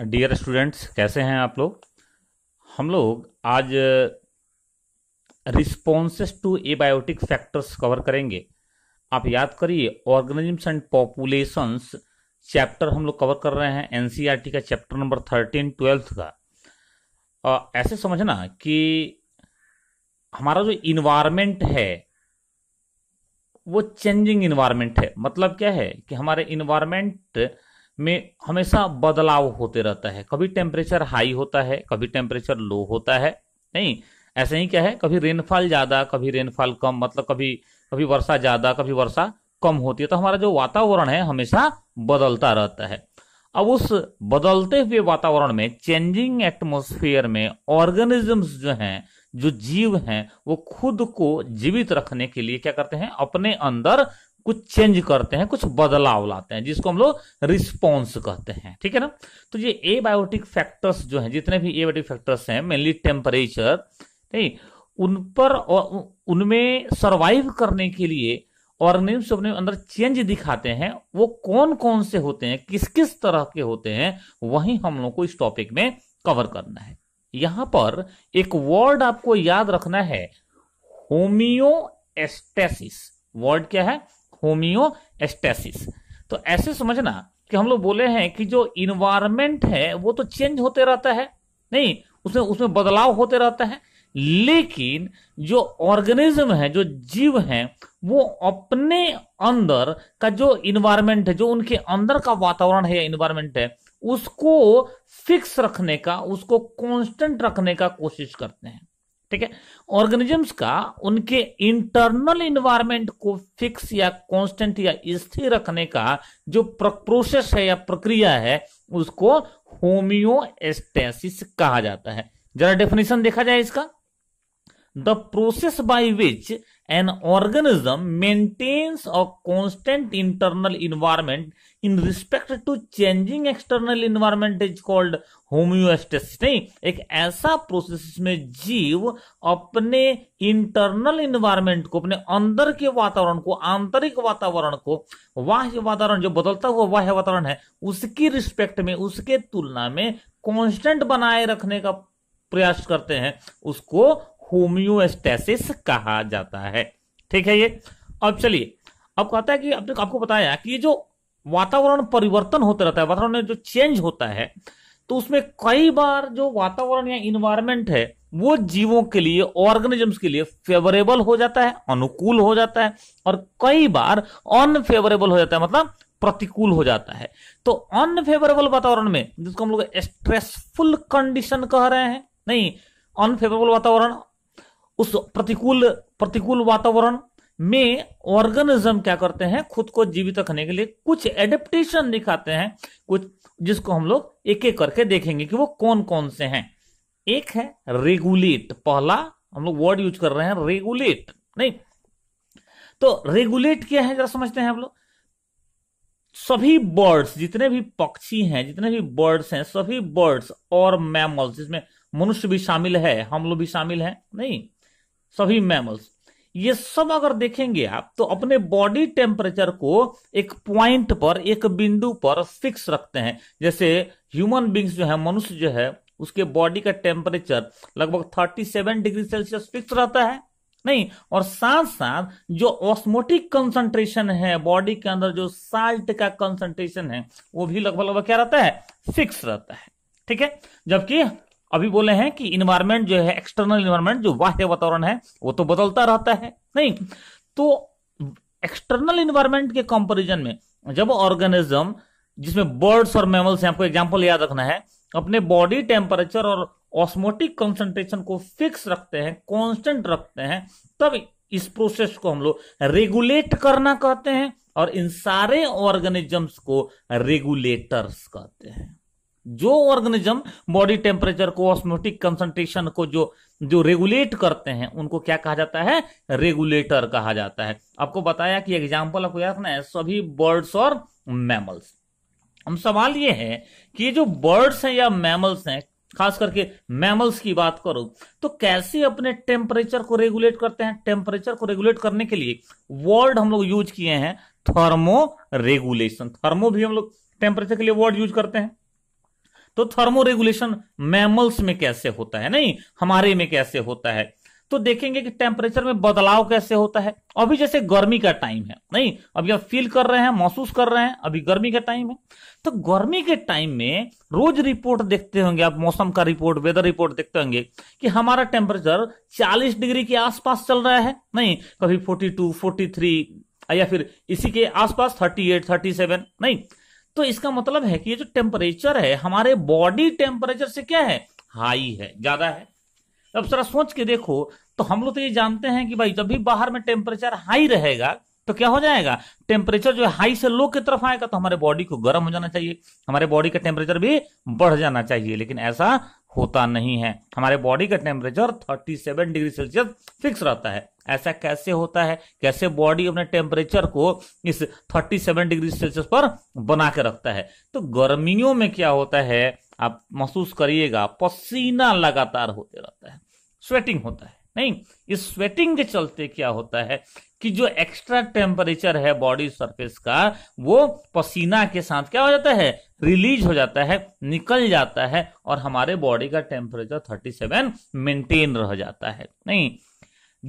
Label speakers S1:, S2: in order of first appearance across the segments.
S1: dear students कैसे हैं आप लोग हम लोग आज responses to abiotic factors cover करेंगे आप याद करिए ऑर्गेनिजम्स एंड पॉपुलेशंस चैप्टर हम लोग कवर कर रहे हैं एनसीईआरटी e का चैप्टर नंबर थर्टीन ट्वेल्थ का और uh, ऐसे समझना कि हमारा जो इन्वायरमेंट है वो चेंजिंग इन्वायरमेंट है मतलब क्या है कि हमारे इन्वायरमेंट में हमेशा बदलाव होते रहता है कभी टेम्परेचर हाई होता है कभी टेम्परेचर लो होता है नहीं ऐसे ही क्या है कभी रेनफॉल ज़्यादा कभी रेनफॉल कम मतलब कभी कभी वर्षा ज़्यादा कभी वर्षा कम होती है तो हमारा जो वातावरण है हमेशा बदलता रहता है अब उस बदलते हुए वातावरण में चेंजिंग एटमोस्फेयर में ऑर्गेनिजम्स जो हैं जो जीव हैं वो खुद को जीवित रखने के लिए क्या करते हैं अपने अंदर कुछ चेंज करते हैं कुछ बदलाव लाते हैं जिसको हम लोग रिस्पॉन्स कहते हैं ठीक है ना तो ये एबायोटिक फैक्टर्स जो हैं जितने भी एबायोटिक फैक्टर्स हैं मेनली टेम्परेचर नहीं उन पर उनमें सरवाइव करने के लिए ऑर्गेनिम्स अपने अंदर चेंज दिखाते हैं वो कौन कौन से होते हैं किस किस तरह के होते हैं वही हम लोग को इस टॉपिक में कवर करना है यहां पर एक वर्ड आपको याद रखना है होमियोस्टेसिस वर्ड क्या है होमियोस्टेसिस तो ऐसे समझना कि हम लोग बोले हैं कि जो इन्वायरमेंट है वो तो चेंज होते रहता है नहीं उसमें उसमें बदलाव होते रहता है लेकिन जो ऑर्गेनिज्म है जो जीव है वो अपने अंदर का जो इन्वायरमेंट है जो उनके अंदर का वातावरण है या इन्वायरमेंट है उसको फिक्स रखने का उसको कांस्टेंट रखने का कोशिश करते हैं ठीक है ऑर्गेनिजम्स का उनके इंटरनल इन्वायरमेंट को फिक्स या कांस्टेंट या स्थिर रखने का जो प्रोसेस है या प्रक्रिया है उसको होमियोस्टेसिस कहा जाता है जरा डेफिनेशन देखा जाए इसका the process by which an organism maintains a constant internal environment in respect to changing external environment is called homeostasis नहीं एक ऐसा प्रोसेस में जीव अपने इंटरनल इन्वायरमेंट को अपने अंदर के वातावरण को आंतरिक वातावरण को वाह्य वातावरण जो बदलता हुआ वाह्य वातावरण है उसकी रिस्पेक्ट में उसके तुलना में कॉन्स्टेंट बनाए रखने का प्रयास करते हैं उसको होम्योस्टेसिस कहा जाता है ठीक है ये अब चलिए अब कहता है कि आपने आपको बताया कि ये जो वातावरण परिवर्तन होता रहता है वातावरण में जो चेंज होता है तो उसमें कई बार जो वातावरण या इन्वायरमेंट है वो जीवों के लिए ऑर्गेनिजम्स के लिए फेवरेबल हो जाता है अनुकूल हो जाता है और कई बार अनफेवरेबल हो जाता है मतलब प्रतिकूल हो जाता है तो अनफेवरेबल वातावरण में जिसको हम लोग स्ट्रेसफुल कंडीशन कह रहे हैं नहीं अनफेवरेबल वातावरण उस प्रतिकूल प्रतिकूल वातावरण में ऑर्गेनिज्म क्या करते हैं खुद को जीवित रखने के लिए कुछ एडेप्टेशन दिखाते हैं कुछ जिसको हम लोग एक एक करके देखेंगे कि वो कौन कौन से हैं एक है रेगुलेट पहला हम लोग वर्ड यूज कर रहे हैं रेगुलेट नहीं तो रेगुलेट क्या है जरा समझते हैं हम लोग सभी बर्ड्स जितने भी पक्षी हैं जितने भी बर्ड्स हैं सभी बर्ड्स और मैमल्स जिसमें मनुष्य भी शामिल है हम लोग भी शामिल हैं नहीं सभी मैमल्स ये सब अगर देखेंगे आप तो अपने बॉडी टेम्परेचर को एक पॉइंट पर एक बिंदु पर फिक्स रखते हैं जैसे ह्यूमन बींग्स जो है मनुष्य जो है उसके बॉडी का टेम्परेचर लगभग 37 डिग्री सेल्सियस फिक्स रहता है नहीं और साथ साथ जो ऑस्मोटिक कंसंट्रेशन है बॉडी के अंदर जो साल्ट का कंसंट्रेशन है वो भी लगभग लगभग क्या रहता है फिक्स रहता है ठीक है जबकि अभी बोले हैं कि इन्वायरमेंट जो है एक्सटर्नल इन्वायरमेंट जो बाह्य वातावरण है वो तो बदलता रहता है नहीं तो एक्सटर्नल इन्वायरमेंट के कंपेरिजन में जब ऑर्गेनिज्म जिसमें बर्ड्स और मैमल्स हैं आपको एग्जाम्पल याद रखना है अपने बॉडी टेम्परेचर और ऑस्मोटिक कंसंट्रेशन को फिक्स रखते हैं कांस्टेंट रखते हैं तब इस प्रोसेस को हम लोग रेगुलेट करना कहते हैं और इन सारे ऑर्गेनिजम्स को रेगुलेटर्स कहते हैं जो ऑर्गेनिज्म बॉडी टेम्परेचर को ऑस्मोटिक कंसंट्रेशन को जो जो रेगुलेट करते हैं उनको क्या कहा जाता है रेगुलेटर कहा जाता है आपको बताया कि एग्जाम्पल आपको याद रखना है सभी बर्ड्स और मैमल्स हम सवाल ये है कि जो बर्ड्स हैं या मैमल्स हैं खास करके मैमल्स की बात करो तो कैसे अपने टेम्परेचर को रेगुलेट करते हैं टेम्परेचर को रेगुलेट करने के लिए वर्ड हम लोग यूज किए हैं थर्मो रेगुलेशन थर्मो भी हम लोग टेम्परेचर के लिए वर्ड यूज करते हैं तो थर्मोरेगुलेशन मैमल्स में कैसे होता है नहीं हमारे में कैसे होता है तो देखेंगे कि टेम्परेचर में बदलाव कैसे होता है अभी जैसे गर्मी का टाइम है नहीं अभी आप फील कर रहे हैं महसूस कर रहे हैं अभी गर्मी का टाइम है तो गर्मी के टाइम में रोज रिपोर्ट देखते होंगे आप मौसम का रिपोर्ट वेदर रिपोर्ट देखते होंगे कि हमारा टेम्परेचर 40 डिग्री के आसपास चल रहा है नहीं कभी फोर्टी टू या फिर इसी के आसपास थर्टी एट नहीं तो इसका मतलब है कि ये जो टेम्परेचर है हमारे बॉडी टेम्परेचर से क्या है हाई है ज्यादा है अब जरा सोच के देखो तो हम लोग तो ये जानते हैं कि भाई जब भी बाहर में टेम्परेचर हाई रहेगा तो क्या हो जाएगा टेम्परेचर जो है हाई से लो की तरफ आएगा तो हमारे बॉडी को गर्म हो जाना चाहिए हमारे बॉडी का टेम्परेचर भी बढ़ जाना चाहिए लेकिन ऐसा होता नहीं है हमारे बॉडी का टेम्परेचर 37 डिग्री सेल्सियस फिक्स रहता है ऐसा कैसे होता है कैसे बॉडी अपने टेम्परेचर को इस 37 डिग्री सेल्सियस पर बना के रखता है तो गर्मियों में क्या होता है आप महसूस करिएगा पसीना लगातार होते रहता है स्वेटिंग होता है नहीं इस स्वेटिंग के चलते क्या होता है कि जो एक्स्ट्रा टेम्परेचर है बॉडी सरफेस का वो पसीना के साथ क्या हो जाता है रिलीज हो जाता है निकल जाता है और हमारे बॉडी का टेम्परेचर 37 सेवन मेंटेन रह जाता है नहीं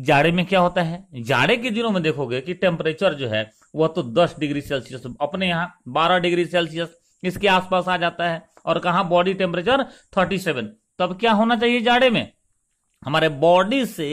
S1: जाड़े में क्या होता है जाड़े के दिनों में देखोगे कि टेम्परेचर जो है वह तो 10 डिग्री सेल्सियस अपने यहां 12 डिग्री सेल्सियस इसके आसपास आ जाता है और कहा बॉडी टेम्परेचर 37 तब क्या होना चाहिए जाड़े में हमारे बॉडी से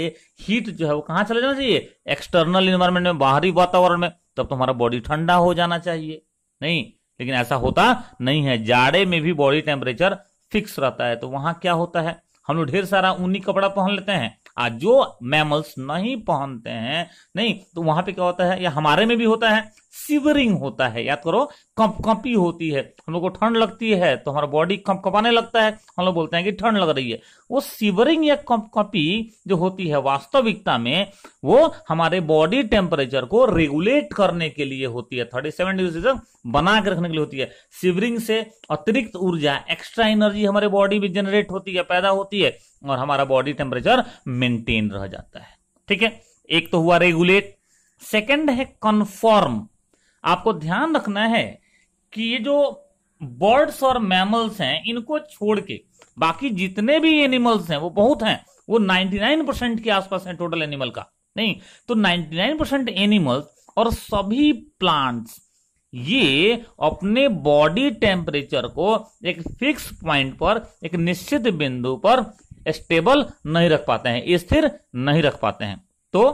S1: हीट जो है वो कहां चले जाना चाहिए एक्सटर्नल इन्वायरमेंट में बाहरी वातावरण में तब तो हमारा बॉडी ठंडा हो जाना चाहिए नहीं लेकिन ऐसा होता नहीं है जाड़े में भी बॉडी टेम्परेचर फिक्स रहता है तो वहां क्या होता है हम लोग ढेर सारा ऊनी कपड़ा पहन लेते हैं आज जो मैमल्स नहीं पहनते हैं नहीं तो वहां पे क्या होता है या हमारे में भी होता है फीवरिंग होता है याद करो कंप कंपी होती है हम लोग को ठंड लगती है तो हमारा बॉडी कंप कंपाने लगता है हम लोग बोलते हैं कि ठंड लग रही है वो सीवरिंग या कंप कंपी जो होती है वास्तविकता में वो हमारे बॉडी टेम्परेचर को रेगुलेट करने के लिए होती है थर्टी सेवन डिग्री बना के रखने के लिए होती है सीवरिंग से अतिरिक्त ऊर्जा एक्स्ट्रा एनर्जी हमारे बॉडी में जनरेट होती है पैदा होती है और हमारा बॉडी टेम्परेचर मेंटेन रह जाता है ठीक है एक तो हुआ रेगुलेट सेकेंड है कन्फर्म आपको ध्यान रखना है कि ये जो बर्ड्स और मैमल्स हैं इनको छोड़ के बाकी जितने भी एनिमल्स हैं वो बहुत हैं वो 99 परसेंट के आसपास है टोटल एनिमल का नहीं तो 99 परसेंट एनिमल्स और सभी प्लांट्स ये अपने बॉडी टेम्परेचर को एक फिक्स पॉइंट पर एक निश्चित बिंदु पर स्टेबल नहीं रख पाते हैं स्थिर नहीं रख पाते हैं तो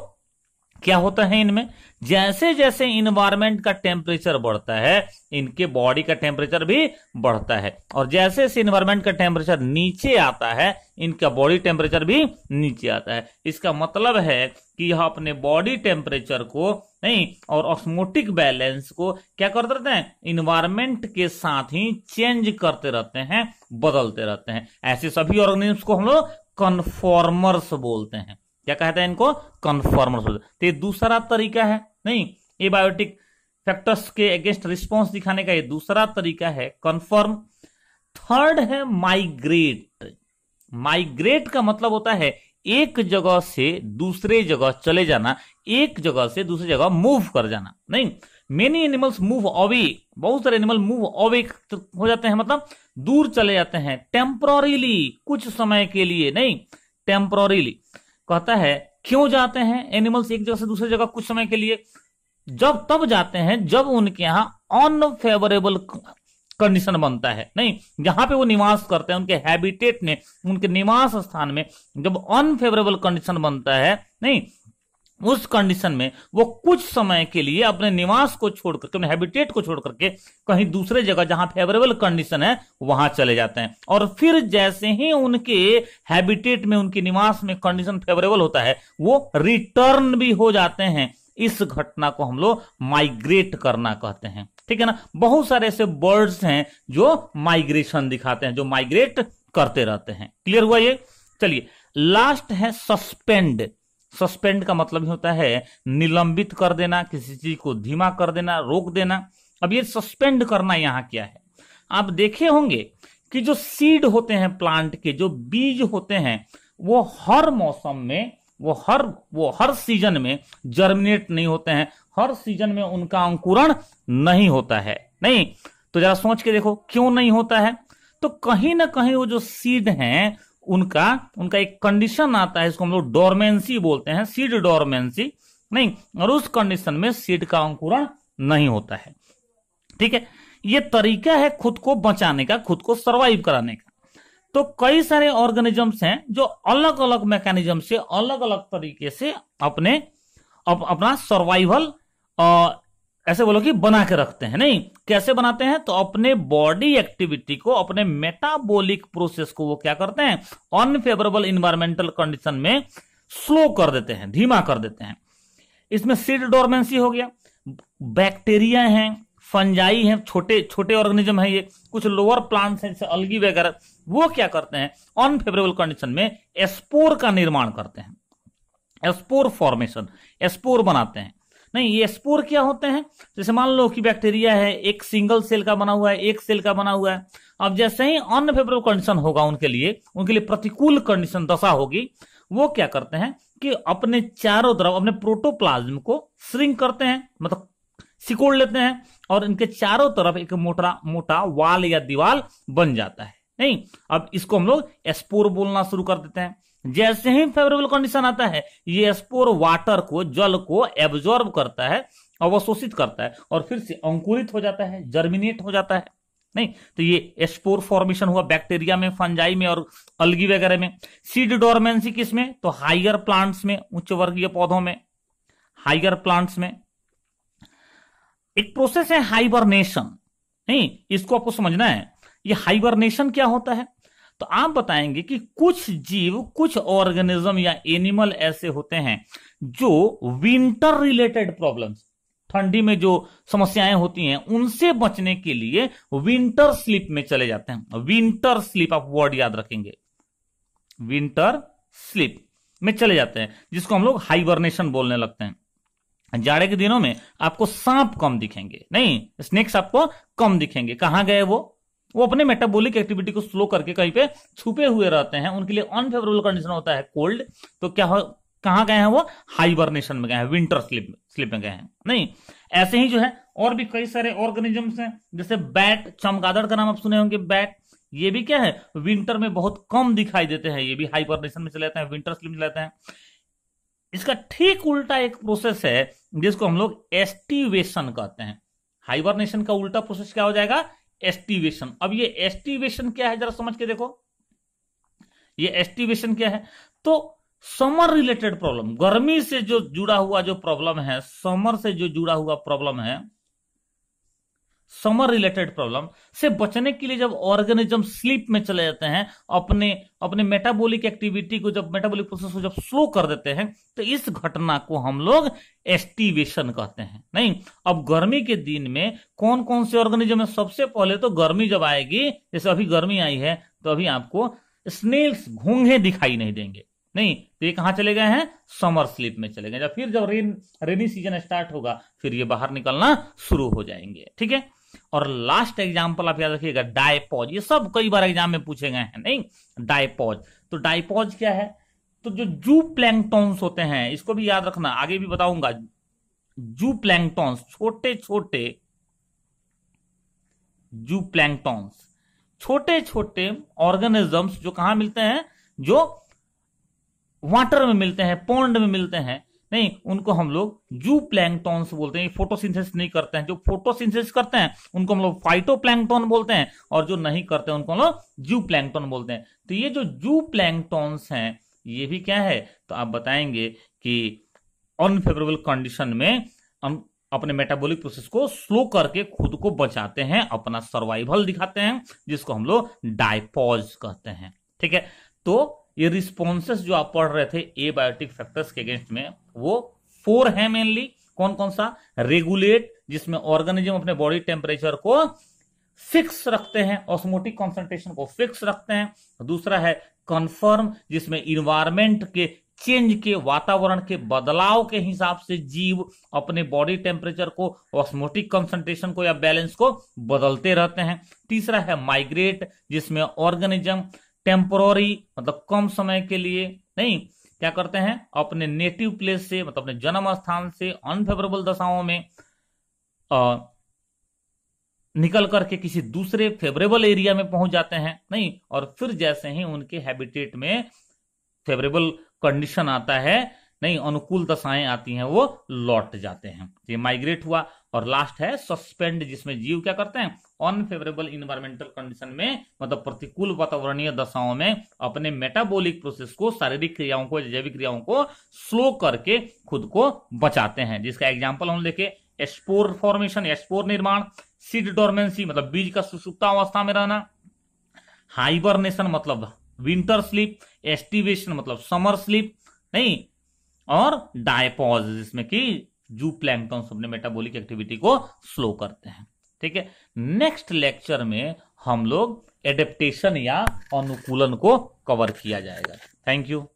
S1: क्या होता है इनमें जैसे जैसे इन्वायरमेंट का टेम्परेचर बढ़ता है इनके बॉडी का टेम्परेचर भी बढ़ता है और जैसे जैसे इन्वायरमेंट का टेम्परेचर नीचे आता है इनका बॉडी टेम्परेचर भी नीचे आता है इसका मतलब है कि यह अपने बॉडी टेम्परेचर को नहीं और ऑस्मोटिक बैलेंस को क्या करते रहते हैं इन्वायरमेंट के साथ ही चेंज करते रहते हैं बदलते रहते हैं ऐसे सभी ऑर्गेनिम्स को हम लोग कन्फॉर्मर्स बोलते हैं क्या कहते हैं इनको कन्फर्मर सोल्जर तो ये दूसरा तरीका है नहीं एबायोटिक बायोटिक फैक्टर्स के अगेंस्ट रिस्पॉन्स दिखाने का ये दूसरा तरीका है कन्फर्म थर्ड है माइग्रेट माइग्रेट का मतलब होता है एक जगह से दूसरे जगह चले जाना एक जगह से दूसरी जगह मूव कर जाना नहीं मेनी एनिमल्स मूव अवे बहुत सारे एनिमल मूव अवे हो जाते हैं मतलब दूर चले जाते हैं टेम्प्रोरीली कुछ समय के लिए नहीं टेम्प्रोरीली कहता है क्यों जाते हैं एनिमल्स एक जगह से दूसरी जगह कुछ समय के लिए जब तब जाते हैं जब उनके यहाँ अनफेवरेबल कंडीशन बनता है नहीं जहां पे वो निवास करते हैं उनके हैबिटेट में उनके निवास स्थान में जब अनफेवरेबल कंडीशन बनता है नहीं उस कंडीशन में वो कुछ समय के लिए अपने निवास को छोड़ करके अपने हैबिटेट को छोड़ करके कहीं दूसरे जगह जहां फेवरेबल कंडीशन है वहां चले जाते हैं और फिर जैसे ही उनके हैबिटेट में उनके निवास में कंडीशन फेवरेबल होता है वो रिटर्न भी हो जाते हैं इस घटना को हम लोग माइग्रेट करना कहते हैं ठीक है ना बहुत सारे ऐसे बर्ड्स हैं जो माइग्रेशन दिखाते हैं जो माइग्रेट करते रहते हैं क्लियर हुआ ये चलिए लास्ट है सस्पेंड सस्पेंड का मतलब होता है निलंबित कर देना किसी चीज को धीमा कर देना रोक देना अब ये सस्पेंड करना यहाँ क्या है आप देखे होंगे कि जो सीड होते हैं प्लांट के जो बीज होते हैं वो हर मौसम में वो हर वो हर सीजन में जर्मिनेट नहीं होते हैं हर सीजन में उनका अंकुरण नहीं होता है नहीं तो जरा सोच के देखो क्यों नहीं होता है तो कहीं ना कहीं वो जो सीड हैं उनका उनका एक कंडीशन आता है इसको हम लोग डोरमेंसी बोलते हैं सीड डोरमेंसी नहीं और उस कंडीशन में सीड का अंकुरण नहीं होता है ठीक है ये तरीका है खुद को बचाने का खुद को सरवाइव कराने का तो कई सारे ऑर्गेनिजम्स हैं जो अलग अलग मैकेनिज्म से अलग अलग तरीके से अपने अप, अपना सर्वाइवल ऐसे बोलो कि बना के रखते हैं नहीं कैसे बनाते हैं तो अपने बॉडी एक्टिविटी को अपने मेटाबॉलिक प्रोसेस को वो क्या करते हैं अनफेवरेबल इन्वायरमेंटल कंडीशन में स्लो कर देते हैं धीमा कर देते हैं इसमें सीड डोरमेंसी हो गया बैक्टीरिया हैं फंजाई हैं छोटे छोटे ऑर्गेनिज्म हैं ये कुछ लोअर प्लांट्स हैं जैसे अलगी वगैरह वो क्या करते हैं अनफेवरेबल कंडीशन में एस्पोर का निर्माण करते हैं एस्पोर फॉर्मेशन एस्पोर बनाते हैं नहीं ये स्पोर क्या होते हैं जैसे मान लो कि बैक्टीरिया है एक सिंगल सेल का बना हुआ है एक सेल का बना हुआ है अब जैसे ही अनफेवरेबल कंडीशन होगा उनके लिए उनके लिए प्रतिकूल कंडीशन दशा होगी वो क्या करते हैं कि अपने चारों तरफ अपने प्रोटोप्लाज्म को श्रिंक करते हैं मतलब सिकोड़ लेते हैं और इनके चारों तरफ एक मोटा मोटा वाल या दीवाल बन जाता है नहीं अब इसको हम लोग स्पोर बोलना शुरू कर देते हैं जैसे ही फेवरेबल कंडीशन आता है ये स्पोर वाटर को जल को एब्जॉर्ब करता है अवशोषित करता है और फिर से अंकुरित हो जाता है जर्मिनेट हो जाता है नहीं तो ये स्पोर फॉर्मेशन हुआ बैक्टीरिया में फंजाई में और अलगी वगैरह में सीड डोरमेंसी किस में तो हाइयर प्लांट्स में उच्च वर्गीय पौधों में हाइयर प्लांट्स में एक प्रोसेस है हाइबरनेशन नहीं इसको आपको समझना है ये हाइबरनेशन क्या होता है तो आप बताएंगे कि कुछ जीव कुछ ऑर्गेनिज्म या एनिमल ऐसे होते हैं जो विंटर रिलेटेड प्रॉब्लम्स ठंडी में जो समस्याएं होती हैं उनसे बचने के लिए विंटर स्लीप में चले जाते हैं विंटर स्लीप आप वर्ड याद रखेंगे विंटर स्लीप में चले जाते हैं जिसको हम लोग हाइबरनेशन बोलने लगते हैं जाड़े के दिनों में आपको सांप कम दिखेंगे नहीं स्नेक्स आपको कम दिखेंगे कहां गए वो वो अपने मेटाबॉलिक एक्टिविटी को स्लो करके कहीं पे छुपे हुए रहते हैं उनके लिए अनफेवरेबल कंडीशन होता है कोल्ड तो क्या हो कहाँ गए हैं वो हाइबरनेशन में गए हैं विंटर स्लिप स्लिप में गए हैं नहीं ऐसे ही जो है और भी कई सारे ऑर्गेनिजम्स हैं जैसे बैट चमगादड़ का नाम आप सुने होंगे बैट ये भी क्या है विंटर में बहुत कम दिखाई देते हैं ये भी हाइबरनेशन में चले जाते हैं विंटर स्लिप में चले जाते हैं इसका ठीक उल्टा एक प्रोसेस है जिसको हम लोग एस्टिवेशन कहते हैं हाइबरनेशन का उल्टा प्रोसेस क्या हो जाएगा एस्टिवेशन अब ये एस्टिवेशन क्या है जरा समझ के देखो ये एस्टिवेशन क्या है तो समर रिलेटेड प्रॉब्लम गर्मी से जो जुड़ा हुआ जो प्रॉब्लम है समर से जो जुड़ा हुआ प्रॉब्लम है समर रिलेटेड प्रॉब्लम से बचने के लिए जब ऑर्गेनिज्म स्लीप में चले जाते हैं अपने अपने मेटाबॉलिक एक्टिविटी को जब मेटाबॉलिक प्रोसेस को जब स्लो कर देते हैं तो इस घटना को हम लोग एस्टिवेशन कहते हैं नहीं अब गर्मी के दिन में कौन कौन से ऑर्गेनिज्म है सबसे पहले तो गर्मी जब आएगी जैसे अभी गर्मी आई है तो अभी आपको स्नेल्स घोंघे दिखाई नहीं देंगे नहीं तो ये कहाँ चले गए हैं समर स्लीप में चले गए जब फिर जब रेन रेनी सीजन स्टार्ट होगा फिर ये बाहर निकलना शुरू हो जाएंगे ठीक है और लास्ट एग्जाम्पल आप याद रखिएगा डायपॉज ये सब कई बार एग्जाम में पूछे गए हैं नहीं डायपॉज तो डायपॉज क्या है तो जो जू प्लैंगटोन्स होते हैं इसको भी याद रखना आगे भी बताऊंगा जू प्लैंगटोन्स छोटे छोटे जू प्लैंगटोन्स छोटे छोटे ऑर्गेनिजम्स जो कहा मिलते हैं जो वाटर में मिलते हैं पौंड में मिलते हैं नहीं उनको हम लोग जू प्लैंगटॉन्स बोलते हैं फोटोसिंथेसिस नहीं करते हैं जो फोटोसिंथेसिस करते हैं उनको हम लोग फाइटो प्लैंगटॉन बोलते हैं और जो नहीं करते हैं उनको हम लोग जू प्लैंगटॉन बोलते हैं तो ये जो जू प्लैंगटॉन्स हैं ये भी क्या है तो आप बताएंगे कि अनफेवरेबल कंडीशन में हम अपने मेटाबॉलिक प्रोसेस को स्लो करके खुद को बचाते हैं अपना सर्वाइवल दिखाते हैं जिसको हम लोग डायपॉज कहते हैं ठीक है तो ये रिस्पॉन्सेस जो आप पढ़ रहे थे ए बायोटिक फैक्टर्स के अगेंस्ट में वो फोर है मेनली कौन कौन सा रेगुलेट जिसमें ऑर्गेनिज्म अपने बॉडी टेम्परेचर को फिक्स रखते हैं ऑस्मोटिक कॉन्सेंट्रेशन को फिक्स रखते हैं दूसरा है कन्फर्म जिसमें इन्वायरमेंट के चेंज के वातावरण के बदलाव के हिसाब से जीव अपने बॉडी टेम्परेचर को ऑस्मोटिक कंसंट्रेशन को या बैलेंस को बदलते रहते हैं तीसरा है माइग्रेट जिसमें ऑर्गेनिज्म टेम्पोररी मतलब कम समय के लिए नहीं क्या करते हैं अपने नेटिव प्लेस से मतलब अपने जन्म स्थान से अनफेवरेबल दशाओं में आ, निकल करके किसी दूसरे फेवरेबल एरिया में पहुंच जाते हैं नहीं और फिर जैसे ही उनके हैबिटेट में फेवरेबल कंडीशन आता है नहीं अनुकूल दशाएं आती हैं वो लौट जाते हैं ये माइग्रेट हुआ और लास्ट है सस्पेंड जिसमें जीव क्या करते हैं अनफेवरेबल इन्वायरमेंटल कंडीशन में मतलब प्रतिकूल वातावरणीय दशाओं में अपने मेटाबॉलिक प्रोसेस को शारीरिक क्रियाओं को जैविक क्रियाओं को स्लो करके खुद को बचाते हैं जिसका एग्जाम्पल हम लेके एस्पोर फॉर्मेशन एस्पोर निर्माण सीड डोरमेंसी मतलब बीज का सुसुप्ता अवस्था में रहना हाइबरनेशन मतलब विंटर स्लीप एस्टिवेशन मतलब समर स्लीप नहीं और डायपॉज जिसमें कि जू प्लैंकटन अपने मेटाबॉलिक एक्टिविटी को स्लो करते हैं ठीक है नेक्स्ट लेक्चर में हम लोग एडेप्टेशन या अनुकूलन को कवर किया जाएगा थैंक यू